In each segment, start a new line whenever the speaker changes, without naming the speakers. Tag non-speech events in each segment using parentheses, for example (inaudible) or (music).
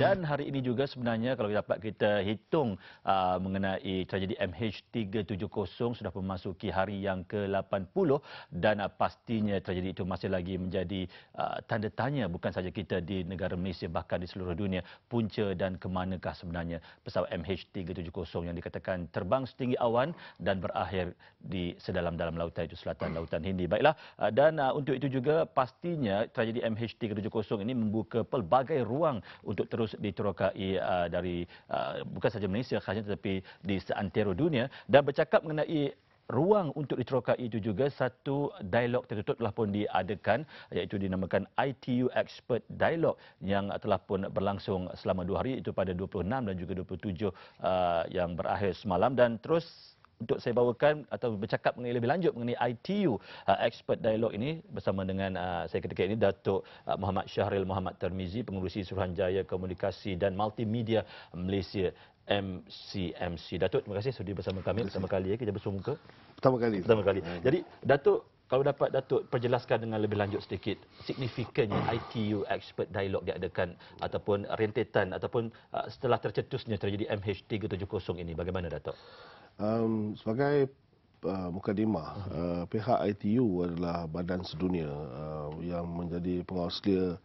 Dan hari ini juga sebenarnya kalau dapat kita hitung uh, mengenai tragedi MH370 sudah memasuki hari yang ke-80 dan uh, pastinya tragedi itu masih lagi menjadi uh, tanda tanya bukan saja kita di negara Malaysia bahkan di seluruh dunia punca dan ke manakah sebenarnya pesawat MH370 yang dikatakan terbang setinggi awan dan berakhir di sedalam-dalam lautan itu selatan lautan Hindi. Baiklah uh, dan uh, untuk itu juga pastinya tragedi MH370 ini membuka pelbagai ruang untuk terus terus diterokai uh, dari uh, bukan saja Malaysia khasnya tetapi di seantero dunia dan bercakap mengenai ruang untuk diterokai itu juga satu dialog tertutup telah pun diadakan iaitu dinamakan ITU Expert Dialog yang telah pun berlangsung selama dua hari itu pada 26 dan juga 27 uh, yang berakhir semalam dan terus untuk saya bawakan atau bercakap mengenai lebih lanjut mengenai ITU uh, expert dialog ini bersama dengan uh, saya ketika ini Datuk uh, Muhammad Syahril Muhammad Termizi pengurusi Suruhanjaya Komunikasi dan Multimedia Malaysia MCMC. Datuk terima kasih sudah bersama kami pertama kali ya kita bersua muka. Pertama kali. Pertama kali. Hmm. Jadi Datuk kalau dapat Datuk perjelaskan dengan lebih lanjut sedikit signifikannya ITU expert dialog diadakan ataupun rentetan ataupun uh, setelah tercetusnya terjadi MH370 ini bagaimana Datuk?
um, sebagai uh, mukadimah uh, pihak ITU adalah badan sedunia uh, yang menjadi pengawas dia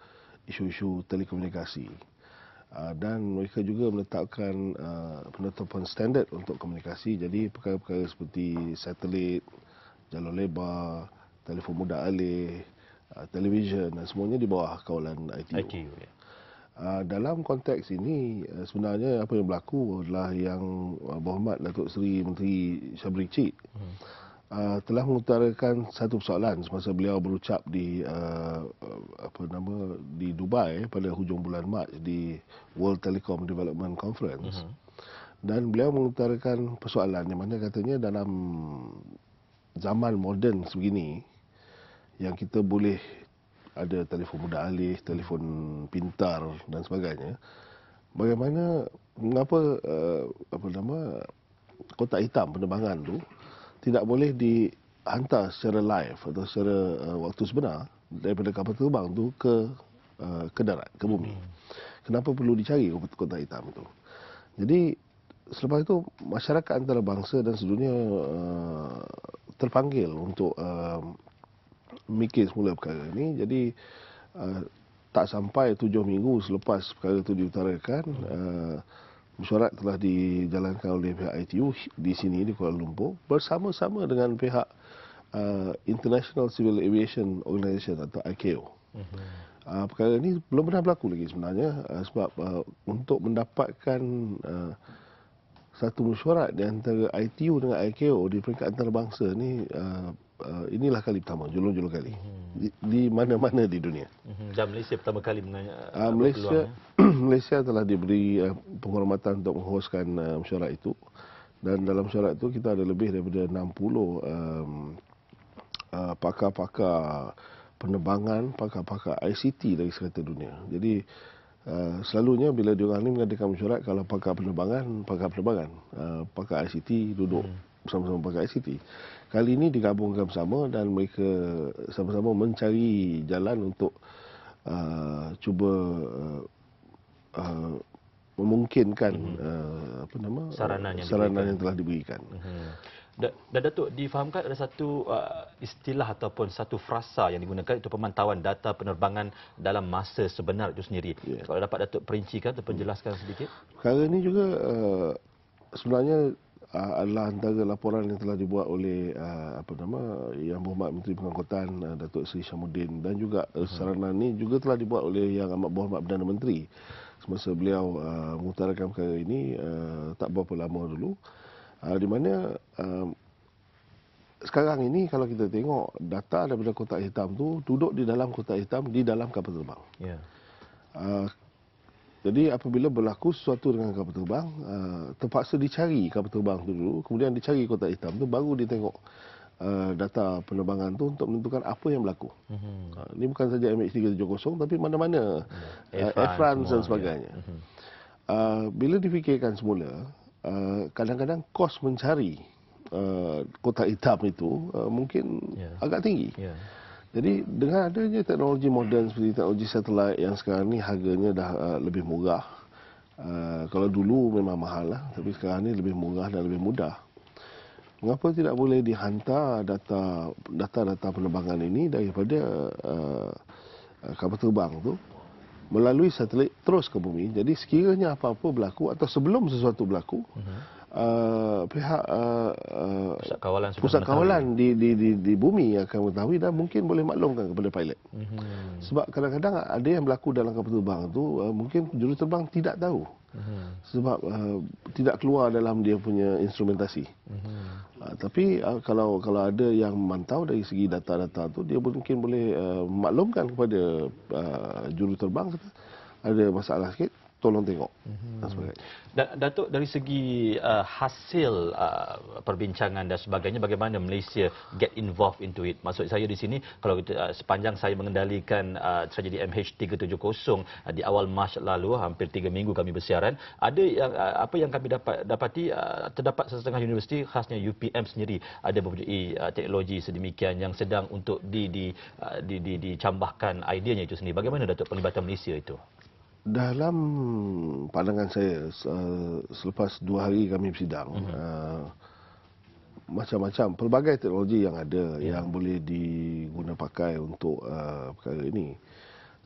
isu-isu telekomunikasi uh, dan mereka juga menetapkan uh, penetapan standard untuk komunikasi jadi perkara-perkara seperti satelit jalur lebar telefon mudah alih uh, televisyen dan semuanya di bawah kawalan ITU, ITU yeah. Ah, dalam konteks ini uh, sebenarnya apa yang berlaku adalah yang eh, uh, berhormat Datuk Seri Menteri Syabri Cik hmm. uh, telah mengutarakan satu persoalan semasa beliau berucap di uh, apa nama di Dubai pada hujung bulan Mac di World Telecom Development Conference hmm. dan beliau mengutarakan persoalan yang mana katanya dalam zaman moden sebegini yang kita boleh ada telefon mudah alih, telefon pintar dan sebagainya. Bagaimana mengapa uh, apa nama kotak hitam penerbangan tu tidak boleh dihantar secara live atau secara uh, waktu sebenar daripada kapal terbang tu ke uh, ke darat, ke bumi. Hmm. Kenapa perlu dicari kotak hitam tu? Jadi selepas itu masyarakat antarabangsa dan sedunia uh, terpanggil untuk uh, mikir semula perkara ini. Jadi uh, tak sampai tujuh minggu selepas perkara itu diutarakan, uh, mesyuarat telah dijalankan oleh pihak ITU di sini, di Kuala Lumpur, bersama-sama dengan pihak uh, International Civil Aviation Organization atau ICAO. Mhm. Uh, perkara ini belum pernah berlaku lagi sebenarnya uh, sebab uh, untuk mendapatkan uh, satu mesyuarat di antara ITU dengan ICAO di peringkat antarabangsa ini uh, uh, inilah kali pertama, julung-julung kali. Hmm. Di mana-mana di, di dunia.
Hmm. Dan Malaysia pertama kali menanya. Ah, uh, Malaysia, peluang,
ya? (clears throat) Malaysia telah diberi uh, penghormatan untuk menghoskan uh, mesyuarat itu. Dan dalam mesyuarat itu kita ada lebih daripada 60 um, uh, pakar-pakar penerbangan, pakar-pakar ICT dari serata dunia. Jadi Uh, selalunya bila diorang ni mengadakan mesyuarat kalau pakar penerbangan pakar penerbangan uh, pakar ICT duduk hmm sama-sama pakai ICT. Kali ini digabungkan bersama dan mereka sama-sama mencari jalan untuk uh, cuba uh, uh, memungkinkan mhm. uh, apa nama uh, sarana yang, saranan yang telah diberikan. Mhm.
Dan Datuk, difahamkan ada satu uh, istilah ataupun satu frasa yang digunakan itu pemantauan data penerbangan dalam masa sebenar itu sendiri. Yeah. Kalau dapat Datuk perincikan atau penjelaskan sedikit.
Perkara ini juga uh, sebenarnya uh, adalah antara laporan yang telah dibuat oleh uh, apa nama Yang Berhormat Menteri Pengangkutan uh, Datuk Seri Syamuddin dan juga uh, eh, hmm. saranan ini juga telah dibuat oleh Yang Amat Berhormat Perdana Menteri semasa beliau uh, mengutarakan perkara ini uh, tak berapa lama dulu uh, di mana uh, sekarang ini kalau kita tengok data daripada kotak hitam tu duduk di dalam kotak hitam di dalam kapal terbang. Yeah. Ya. Uh, jadi apabila berlaku sesuatu dengan kapal terbang, uh, terpaksa dicari kapal terbang itu dulu, kemudian dicari kotak hitam itu baru ditengok eh, data penerbangan itu untuk menentukan apa yang berlaku. Mm-hmm. ini bukan saja MH370 tapi mana-mana mm Air France dan ya. sebagainya. Yeah. Mhm. Mm-hmm. bila difikirkan semula, eh, kadang-kadang kos mencari uh, kotak hitam itu mungkin yeah. agak tinggi. Yeah. Jadi dengan adanya teknologi moden seperti teknologi satelit yang sekarang ni harganya dah uh, lebih murah. Uh, kalau dulu memang mahal lah, tapi sekarang ni lebih murah dan lebih mudah. Mengapa tidak boleh dihantar data data penerbangan ini daripada uh, kapal terbang tu melalui satelit terus ke bumi. Jadi sekiranya apa-apa berlaku atau sebelum sesuatu berlaku, uh-huh. Uh, pihak uh, uh, pusat kawalan pusat kawalan di, di di di bumi akan mengetahui dan mungkin boleh maklumkan kepada pilot. Mm -hmm. Sebab kadang-kadang ada yang berlaku dalam kapal terbang itu, uh, mungkin juruterbang tidak tahu. Mhm. Sebab uh, tidak keluar dalam dia punya instrumentasi. Mhm. Uh, tapi uh, kalau kalau ada yang memantau dari segi data-data itu, dia mungkin boleh uh, maklumkan kepada uh, juru terbang kata, ada masalah sikit, tolong tengok. Mhm.
Dan Datuk dari segi uh, hasil uh, perbincangan dan sebagainya bagaimana Malaysia get involved into it. Maksud saya di sini kalau kita, uh, sepanjang saya mengendalikan uh, tragedi MH370 uh, di awal Mac lalu hampir 3 minggu kami bersiaran ada yang uh, apa yang kami dapat dapati uh, terdapat setengah universiti khasnya UPM sendiri ada mempunyai uh, teknologi sedemikian yang sedang untuk di di uh, di, di, di dicambahkan idenya itu sendiri. Bagaimana Datuk pelibatan Malaysia itu?
dalam pandangan saya selepas dua hari kami bersidang mhm. eh, macam-macam uh pelbagai teknologi yang ada yeah. yang boleh digunapakai untuk uh, perkara ini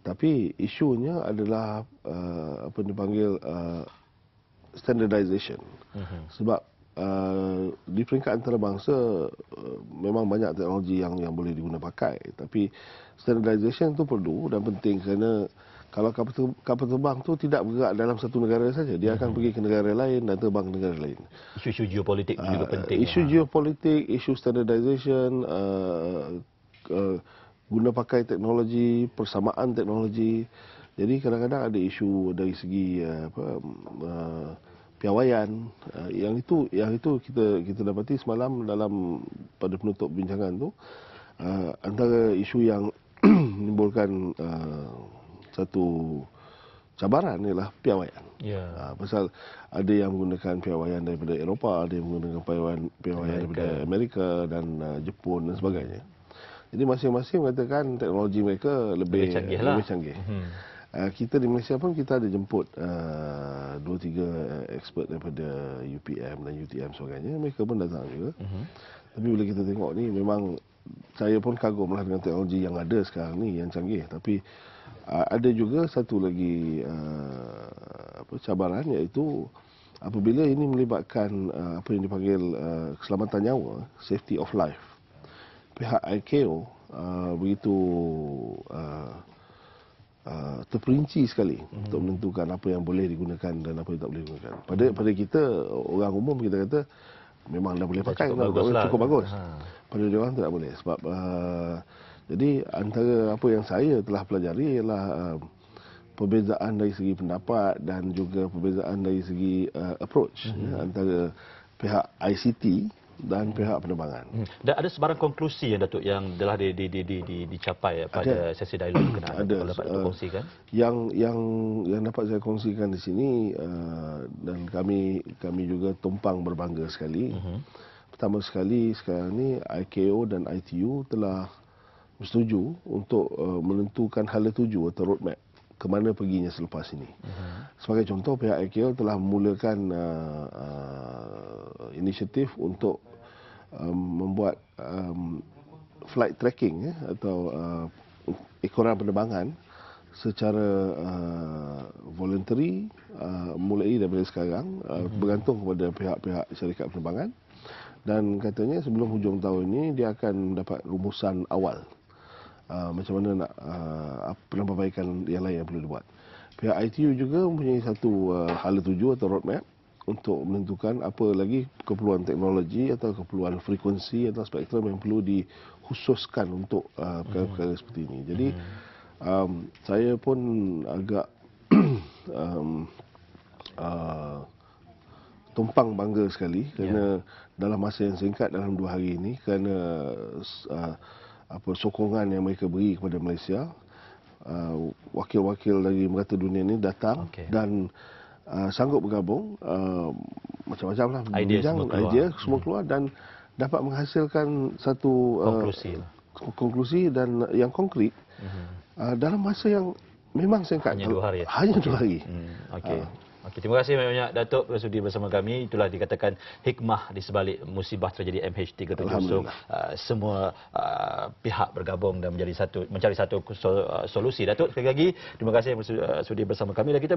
tapi isunya adalah uh, apa dipanggil standardisation standardization mhm. sebab uh, di peringkat antarabangsa uh, memang banyak teknologi yang yang boleh pakai. tapi standardisation itu perlu dan penting kerana kalau kapal, ter- kapal terbang tu tidak bergerak dalam satu negara saja dia akan pergi ke negara lain dan terbang ke negara lain
isu-isu geopolitik uh, juga ah, penting lah. isu
geopolitik isu standardisation, uh, ah, uh, ah, guna pakai teknologi persamaan teknologi jadi kadang-kadang ada isu dari segi uh, apa uh, piawaian uh, yang itu yang itu kita kita dapati semalam dalam pada penutup bincangan tu uh, antara isu yang (clears throat) menimbulkan uh, satu cabaran ialah piawaian. Ya. Ha, pasal ada yang menggunakan piawaian daripada Eropah, ada yang menggunakan piawaian piawaian daripada Amerika dan uh, Jepun dan sebagainya. Jadi masing-masing mengatakan teknologi mereka lebih lebih canggih. Lah. Lebih canggih. Lah. Uh, kita di Malaysia pun kita ada jemput uh, dua tiga expert daripada UPM dan UTM sebagainya. Mereka pun datang juga. Uh-huh. Tapi bila kita tengok ni memang saya pun kagumlah dengan teknologi yang ada sekarang ni yang canggih tapi uh, ada juga satu lagi uh, apa cabaran iaitu apabila ini melibatkan uh, apa yang dipanggil uh, keselamatan nyawa safety of life pihak ICAO uh, begitu uh, Uh, terperinci sekali hmm. untuk menentukan apa yang boleh digunakan dan apa yang tak boleh digunakan. Pada pada kita orang umum kita kata memang dah boleh pakai cukup, bagus, lah. cukup bagus. Ha. Pada dia orang tak boleh sebab uh, jadi antara apa yang saya telah pelajari ialah uh, perbezaan dari segi pendapat dan juga perbezaan dari segi uh, approach mm-hmm. ya, antara pihak ICT dan pihak penerbangan. Hmm.
Dan ada sebarang konklusi yang Datuk yang telah di, di, di, di, di, dicapai ya pada ada. sesi dialog kena ada dapat eh, dikongsikan?
Uh, yang yang yang dapat saya kongsikan di sini uh, dan kami kami juga tumpang berbangga sekali. Uh-huh. Pertama sekali sekarang ni IKO dan ITU telah bersetuju untuk uh, menentukan hala tuju atau roadmap ke mana perginya selepas ini. Uh-huh. Sebagai contoh pihak IKL telah memulakan uh, uh, inisiatif untuk um, membuat um, flight tracking eh, atau uh, ekoran penerbangan secara uh, voluntary uh, mulai dari sekarang uh, mhm. bergantung kepada pihak-pihak syarikat penerbangan dan katanya sebelum hujung tahun ini dia akan dapat rumusan awal uh, macam mana nak uh, penambahbaikan yang lain yang perlu dibuat pihak ITU juga mempunyai satu uh, hala tuju atau roadmap untuk menentukan apa lagi keperluan teknologi atau keperluan frekuensi atau spektrum yang perlu dikhususkan untuk uh, perkara-perkara hmm. seperti ini. Jadi hmm. um, saya pun agak (clears throat) um, uh, tumpang bangga sekali kerana yeah. dalam masa yang singkat dalam dua hari ini kerana uh, apa sokongan yang mereka beri kepada Malaysia uh, wakil-wakil dari merata dunia ini datang okay. dan Uh, sanggup bergabung uh, macam-macam lah idea bijang, semua keluar, hmm. semua keluar dan dapat menghasilkan satu uh, konklusi, uh, konklusi dan yang konkret hmm. uh, dalam masa yang memang singkat hanya dua hari ya? hanya okay. dua hari hmm. okay. uh,
Okay, terima kasih banyak-banyak Datuk bersudi bersama kami. Itulah dikatakan hikmah di sebalik musibah terjadi MH370. So, uh, semua uh, pihak bergabung dan menjadi satu mencari satu uh, solusi. Datuk sekali lagi terima kasih bersudi bersama kami. Dan kita